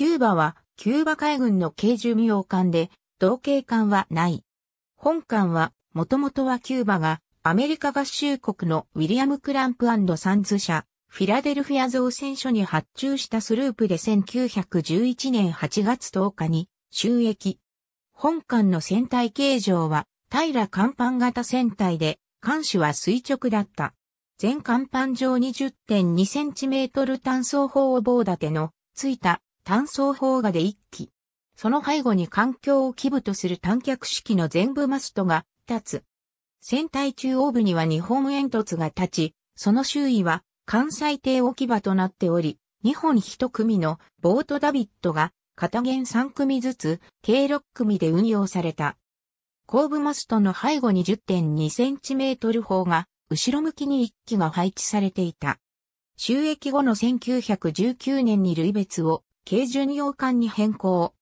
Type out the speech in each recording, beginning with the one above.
キューバは、キューバ海軍の軽巡洋艦で、同型艦はない。本艦は、もともとはキューバが、アメリカ合衆国のウィリアム・クランプサンズ社、フィラデルフィア造船所に発注したスループで1911年8月10日に収益。本艦の船体形状は平甲板型船体で、艦首は垂直だった。全甲板上 20.2cm 単装砲棒立てのついた単装砲画で1機。その背後に環境を基部とする単脚式の全部マストが立つ。船体中央部には日本煙突が立ち、その周囲は関西艇置き場となっており、2本1組のボートダビットが片弦3組ずつ計6組で運用された。後部マストの背後に 10.2cm 砲が後ろ向きに1機が配置されていた。収益後の1919年に類別を軽巡洋艦に変更。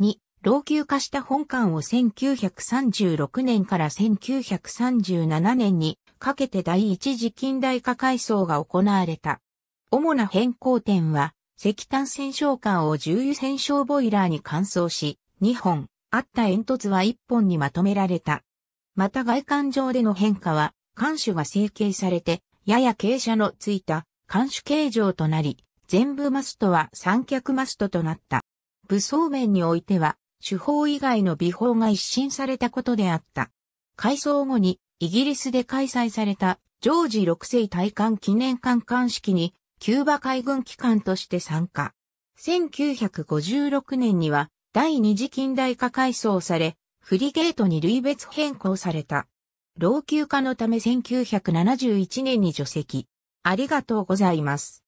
2、老朽化した本艦を1936年から1937年にかけて第一次近代化改装が行われた。主な変更点は、石炭戦勝艦を重油戦勝ボイラーに換装し、2本、あった煙突は1本にまとめられた。また外観上での変化は、艦首が成形されて、やや傾斜のついた艦首形状となり、全部マストは三脚マストとなった。武装面においては、手法以外の美法が一新されたことであった。改装後に、イギリスで開催された、ジョージ6世大艦記念艦艦式に、キューバ海軍機関として参加。1956年には、第二次近代化改装され、フリゲートに類別変更された。老朽化のため1971年に除籍。ありがとうございます。